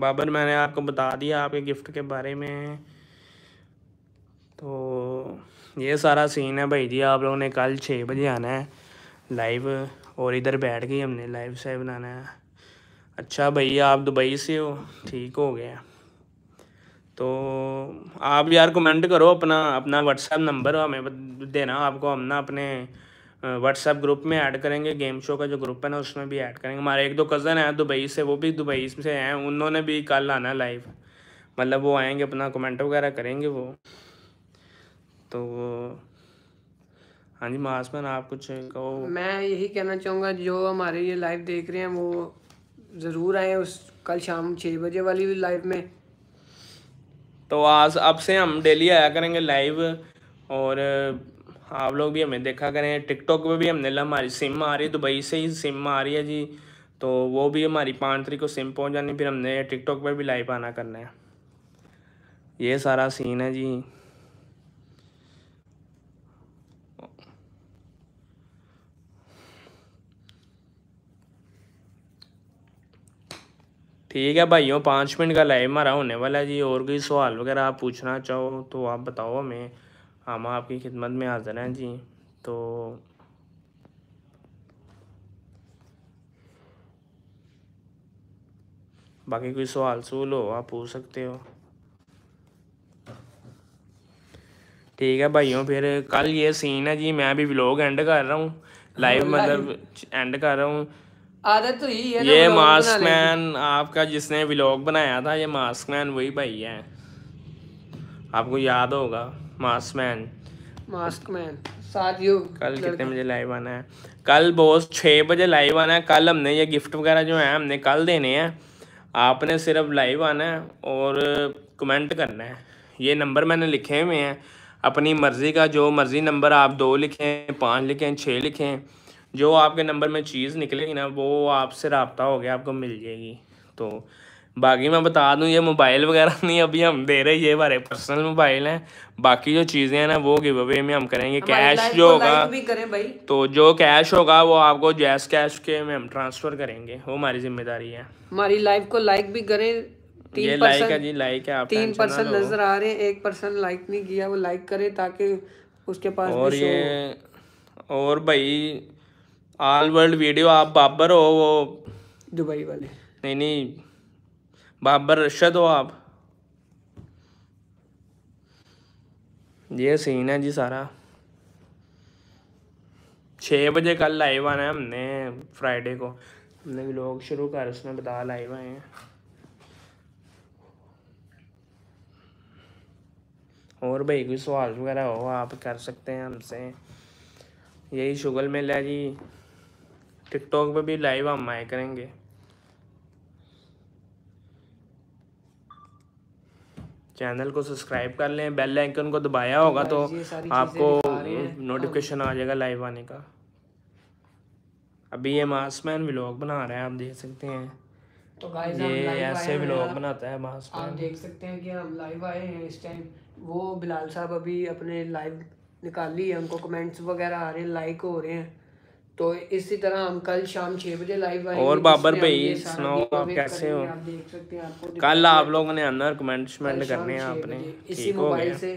बाबर मैंने आपको बता दिया आपके गिफ्ट के बारे में तो ये सारा सीन है भाई जी आप लोगों ने कल छः बजे आना है लाइव और इधर बैठ गई हमने लाइव से बनाना है अच्छा भाई आप दुबई से हो ठीक हो गया तो आप यार कमेंट करो अपना अपना व्हाट्सएप नंबर हमें देना आपको हम ना अपने व्हाट्सएप ग्रुप में ऐड करेंगे गेम शो का जो ग्रुप है ना उसमें भी ऐड करेंगे हमारे एक दो कज़न हैं दुबई से वो भी दुबई से हैं उन्होंने भी कल आना लाइव मतलब वो आएंगे अपना कमेंट वगैरह करेंगे वो तो हाँ जी महासमन आप कुछ कहो मैं यही कहना चाहूँगा जो हमारे ये लाइव देख रहे हैं वो ज़रूर आए उस कल शाम छः बजे वाली लाइव में तो आज अब से हम डेली आया करेंगे लाइव और आप लोग भी हमें देखा करें टिकटॉक पे भी हमने हमारी सिम आ रही है दुबई से ही सिम आ रही है जी तो वो भी हमारी पाँच तरीक को सिम पहुँच जानी फिर हमने टिकटॉक पर भी लाइव आना करना है ये सारा सीन है जी ठीक है भाइयों पाँच मिनट का लाइव हमारा होने वाला है जी और कोई सवाल वगैरह आप पूछना चाहो तो आप बताओ हमें हम हाँ, आपकी खिदमत में हाजिर हैं जी तो बाकी कोई सवाल सूल हो आप पूछ सकते हो ठीक है भाइयों फिर कल ये सीन है जी मैं भी व्लॉग एंड कर रहा हूँ लाइव मतलब एंड कर रहा हूँ आदत तो यही है ये मास्क मैन आपका जिसने व्लॉग बनाया था ये मास्क मैन वही भाई है आपको याद होगा मास्क मैन साथियों कल कितने बजे लाइव आना है कल बॉस छः बजे लाइव आना है कल हमने ये गिफ्ट वगैरह जो है हमने कल देने हैं आपने सिर्फ लाइव आना है और कमेंट करना है ये नंबर मैंने लिखे हुए हैं अपनी मर्ज़ी का जो मर्ज़ी नंबर आप दो लिखें पाँच लिखें छः लिखें जो आपके नंबर में चीज़ निकलेगी ना वो आपसे रबता हो गया आपको मिल जाएगी तो बाकी मैं बता दूं ये मोबाइल वगैरह नहीं अभी हम दे रहे ये हमारे पर्सनल मोबाइल हैं बाकी जो चीज़ें हैं ना वो गिव अवे में हम करेंगे कैश जो होगा तो जो कैश होगा वो आपको जैस कैश के में हम ट्रांसफ़र करेंगे वो हमारी जिम्मेदारी है हमारी लाइफ को लाइक भी करें ये लाइक है जी लाइक है आप तीन परसेंट नजर आ रहे हैं एक परसेंट लाइक नहीं किया वो लाइक करे ताकि उसके पास और ये और भाई ऑल वर्ल्ड वीडियो आप बाबर हो वो दुबई वाले नहीं नहीं बाबर रशद हो आप ये सीन है जी सारा छः बजे कल लाइव आना है हमने फ्राइडे को हमने भी लोग शुरू कर उसने बता लाइव आए हैं और भाई कोई सवाल वगैरह हो आप कर सकते हैं हमसे यही शुगल मेला जी टिकटॉक पे भी लाइव हम आए करेंगे चैनल को सब्सक्राइब कर लें बेल आइकन को दबाया होगा हाँ, तो आपको नोटिफिकेशन हाँ। आ जाएगा लाइव आने का अभी ये मासमैन व्लॉग बना रहे हैं आप देख सकते हैं तो ये ऐसे व्लॉग बनाता है मासमैन आप देख सकते हैं कि हम लाइव आए हैं इस टाइम वो बिलाल साहब अभी अपने लाइव निकाल ली है उनको कमेंट्स वगैरह आ रहे हैं लाइक हो रहे हैं तो इसी तरह हम कल शाम छह बजे लाइव आएंगे और बाबर भाई सुनाओ आप कैसे हो कल आप लोगों ने आना कमेंट शमेंट करने हैं आपने इसी मोबाइल से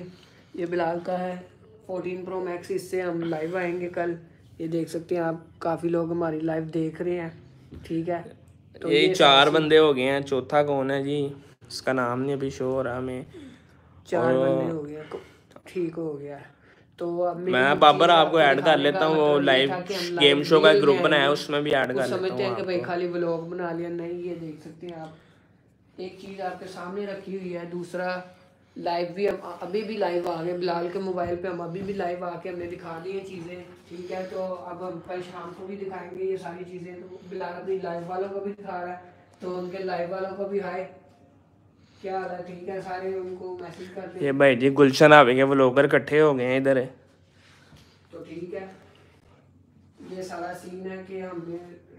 ये बिलाल का है फोर्टीन प्रो मैक्स इससे हम लाइव आएंगे कल ये देख सकते हैं आप काफ़ी लोग हमारी लाइव देख रहे हैं ठीक है तो ये, ये चार बंदे हो गए हैं चौथा कौन है जी इसका नाम नहीं अभी शो हो रहा हमें चार बंदे हो गए ठीक हो गया तो मैं बाबर आपको ऐड कर मतलब लेता हूँ वो लाइव गेम शो का ग्रुप बनाया है उसमें भी ऐड कर लेता समझते हैं कि भाई खाली ब्लॉग बना लिया नहीं ये देख सकते हैं आप एक चीज़ आपके सामने रखी हुई है दूसरा लाइव भी हम अभी भी लाइव आ गए बिलाल के मोबाइल पे हम अभी भी लाइव आके हमने दिखा दी है चीज़ें ठीक है तो अब हम कल शाम को भी दिखाएंगे ये सारी चीज़ें तो बिलाल अभी लाइव वालों को भी दिखा रहा है तो उनके लाइव वालों को भी हाय ठीक है सारे उनको मैसेज कर दे ये भाई जी गुलशन आवे के व्लॉगर इकट्ठे हो गए हैं इधर तो ठीक है ये सारा सीन है कि हम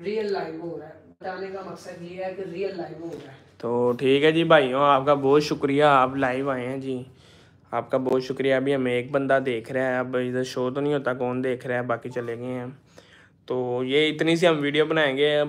रियल लाइव हो रहा है बताने का मकसद ये है कि रियल लाइव हो रहा है तो ठीक है जी भाइयों आपका बहुत शुक्रिया आप लाइव आए हैं जी आपका बहुत शुक्रिया अभी हमें एक बंदा देख रहा है अब इधर शो तो नहीं होता कौन देख रहा है बाकी चले गए हैं तो ये इतनी सी हम वीडियो बनाएंगे